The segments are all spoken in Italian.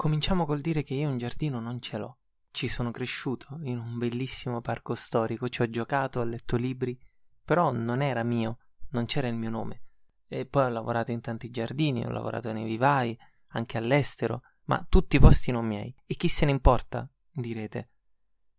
Cominciamo col dire che io un giardino non ce l'ho. Ci sono cresciuto in un bellissimo parco storico, ci ho giocato, ho letto libri, però non era mio, non c'era il mio nome. E poi ho lavorato in tanti giardini, ho lavorato nei vivai, anche all'estero, ma tutti i posti non miei. E chi se ne importa, direte.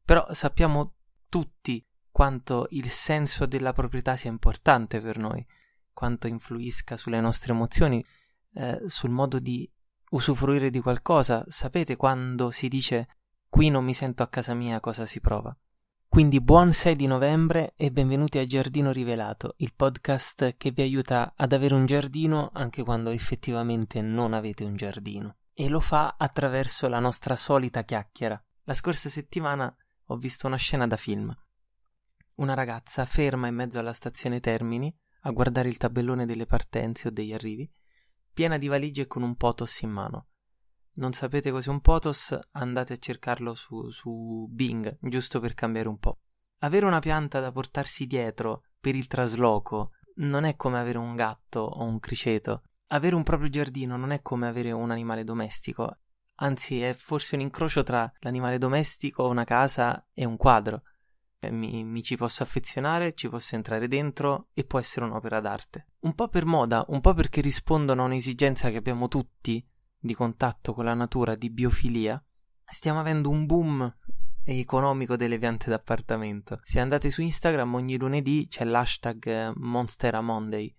Però sappiamo tutti quanto il senso della proprietà sia importante per noi, quanto influisca sulle nostre emozioni, eh, sul modo di usufruire di qualcosa, sapete quando si dice qui non mi sento a casa mia cosa si prova. Quindi buon 6 di novembre e benvenuti a Giardino Rivelato, il podcast che vi aiuta ad avere un giardino anche quando effettivamente non avete un giardino. E lo fa attraverso la nostra solita chiacchiera. La scorsa settimana ho visto una scena da film. Una ragazza ferma in mezzo alla stazione Termini a guardare il tabellone delle partenze o degli arrivi piena di valigie con un potos in mano. Non sapete cos'è un potos? Andate a cercarlo su, su Bing, giusto per cambiare un po'. Avere una pianta da portarsi dietro per il trasloco non è come avere un gatto o un criceto. Avere un proprio giardino non è come avere un animale domestico, anzi è forse un incrocio tra l'animale domestico, una casa e un quadro. Eh, mi, mi, ci posso affezionare, ci posso entrare dentro e può essere un'opera d'arte. Un po' per moda, un po' perché rispondono a un'esigenza che abbiamo tutti di contatto con la natura, di biofilia. Stiamo avendo un boom economico delle piante d'appartamento. Se andate su Instagram ogni lunedì c'è l'hashtag eh, Monstera Monday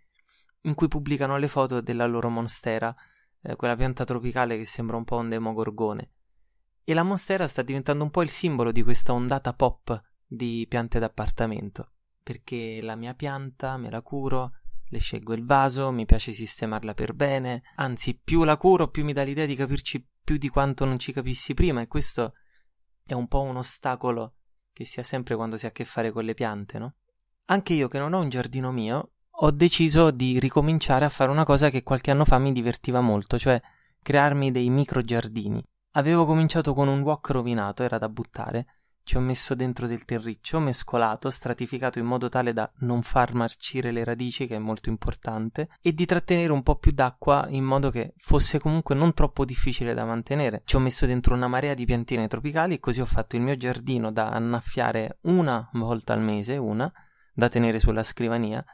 in cui pubblicano le foto della loro monstera, eh, quella pianta tropicale che sembra un po' un demogorgone. E la monstera sta diventando un po' il simbolo di questa ondata pop di piante d'appartamento, perché la mia pianta me la curo, le scelgo il vaso, mi piace sistemarla per bene, anzi più la curo più mi dà l'idea di capirci più di quanto non ci capissi prima e questo è un po' un ostacolo che si ha sempre quando si ha a che fare con le piante, no? Anche io che non ho un giardino mio, ho deciso di ricominciare a fare una cosa che qualche anno fa mi divertiva molto, cioè crearmi dei micro giardini. Avevo cominciato con un wok rovinato, era da buttare, ci ho messo dentro del terriccio, mescolato, stratificato in modo tale da non far marcire le radici, che è molto importante, e di trattenere un po' più d'acqua in modo che fosse comunque non troppo difficile da mantenere. Ci ho messo dentro una marea di piantine tropicali e così ho fatto il mio giardino da annaffiare una volta al mese, una, da tenere sulla scrivania.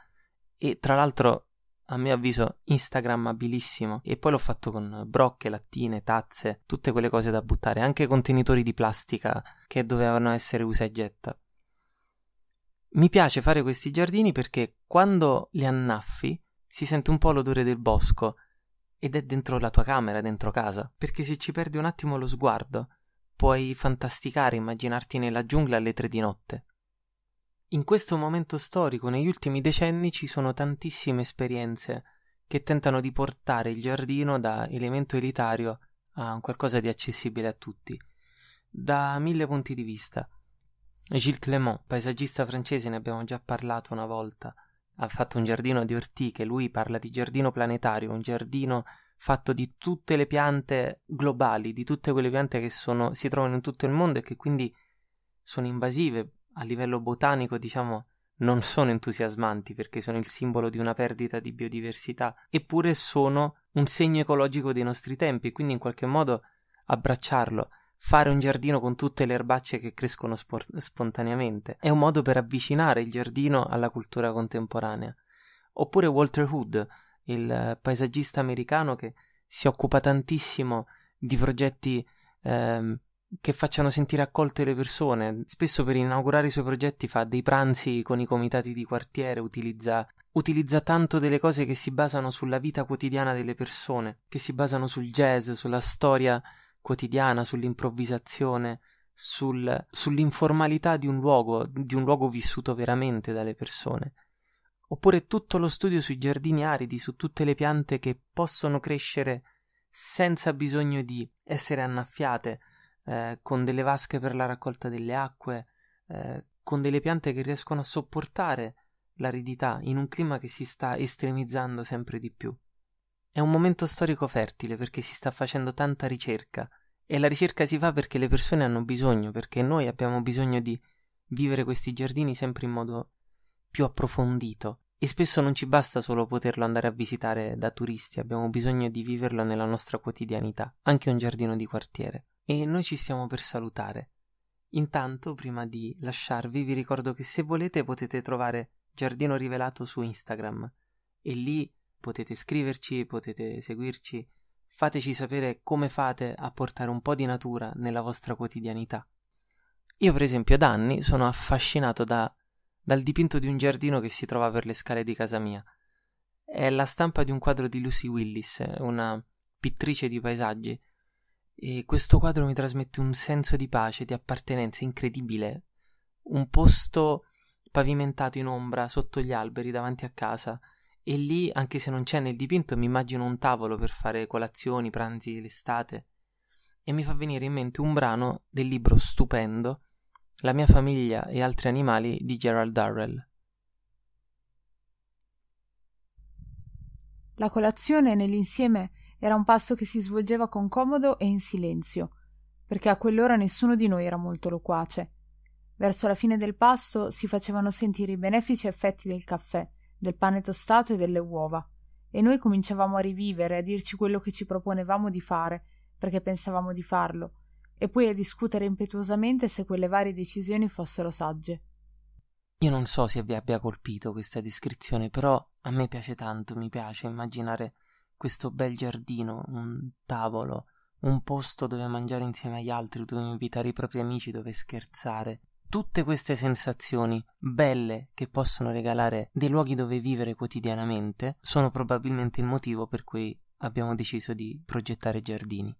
E tra l'altro a mio avviso instagrammabilissimo e poi l'ho fatto con brocche, lattine, tazze, tutte quelle cose da buttare, anche contenitori di plastica che dovevano essere usa e getta. Mi piace fare questi giardini perché quando li annaffi si sente un po' l'odore del bosco ed è dentro la tua camera, dentro casa, perché se ci perdi un attimo lo sguardo puoi fantasticare, immaginarti nella giungla alle tre di notte. In questo momento storico, negli ultimi decenni, ci sono tantissime esperienze che tentano di portare il giardino da elemento elitario a qualcosa di accessibile a tutti, da mille punti di vista. Gilles Clément, paesaggista francese, ne abbiamo già parlato una volta, ha fatto un giardino di ortiche, lui parla di giardino planetario, un giardino fatto di tutte le piante globali, di tutte quelle piante che sono, si trovano in tutto il mondo e che quindi sono invasive, a livello botanico, diciamo, non sono entusiasmanti perché sono il simbolo di una perdita di biodiversità, eppure sono un segno ecologico dei nostri tempi, quindi in qualche modo abbracciarlo, fare un giardino con tutte le erbacce che crescono sport- spontaneamente, è un modo per avvicinare il giardino alla cultura contemporanea. Oppure Walter Hood, il paesaggista americano che si occupa tantissimo di progetti ehm, che facciano sentire accolte le persone. Spesso per inaugurare i suoi progetti fa dei pranzi con i comitati di quartiere, utilizza, utilizza tanto delle cose che si basano sulla vita quotidiana delle persone, che si basano sul jazz, sulla storia quotidiana, sull'improvvisazione, sul, sull'informalità di un luogo, di un luogo vissuto veramente dalle persone. Oppure tutto lo studio sui giardini aridi, su tutte le piante che possono crescere senza bisogno di essere annaffiate, eh, con delle vasche per la raccolta delle acque, eh, con delle piante che riescono a sopportare l'aridità in un clima che si sta estremizzando sempre di più. È un momento storico fertile perché si sta facendo tanta ricerca e la ricerca si fa perché le persone hanno bisogno, perché noi abbiamo bisogno di vivere questi giardini sempre in modo più approfondito e spesso non ci basta solo poterlo andare a visitare da turisti, abbiamo bisogno di viverlo nella nostra quotidianità, anche un giardino di quartiere e noi ci stiamo per salutare. Intanto, prima di lasciarvi, vi ricordo che se volete potete trovare Giardino Rivelato su Instagram e lì potete scriverci, potete seguirci, fateci sapere come fate a portare un po' di natura nella vostra quotidianità. Io per esempio da anni sono affascinato da, dal dipinto di un giardino che si trova per le scale di casa mia. È la stampa di un quadro di Lucy Willis, una pittrice di paesaggi, e questo quadro mi trasmette un senso di pace, di appartenenza incredibile. Un posto pavimentato in ombra, sotto gli alberi, davanti a casa. E lì, anche se non c'è nel dipinto, mi immagino un tavolo per fare colazioni, pranzi, l'estate. E mi fa venire in mente un brano del libro stupendo La mia famiglia e altri animali di Gerald Darrell. La colazione nell'insieme era un pasto che si svolgeva con comodo e in silenzio, perché a quell'ora nessuno di noi era molto loquace. Verso la fine del pasto si facevano sentire i benefici effetti del caffè, del pane tostato e delle uova, e noi cominciavamo a rivivere, a dirci quello che ci proponevamo di fare, perché pensavamo di farlo, e poi a discutere impetuosamente se quelle varie decisioni fossero sagge. Io non so se vi abbia colpito questa descrizione, però a me piace tanto, mi piace immaginare questo bel giardino, un tavolo, un posto dove mangiare insieme agli altri, dove invitare i propri amici, dove scherzare. Tutte queste sensazioni belle che possono regalare dei luoghi dove vivere quotidianamente sono probabilmente il motivo per cui abbiamo deciso di progettare giardini.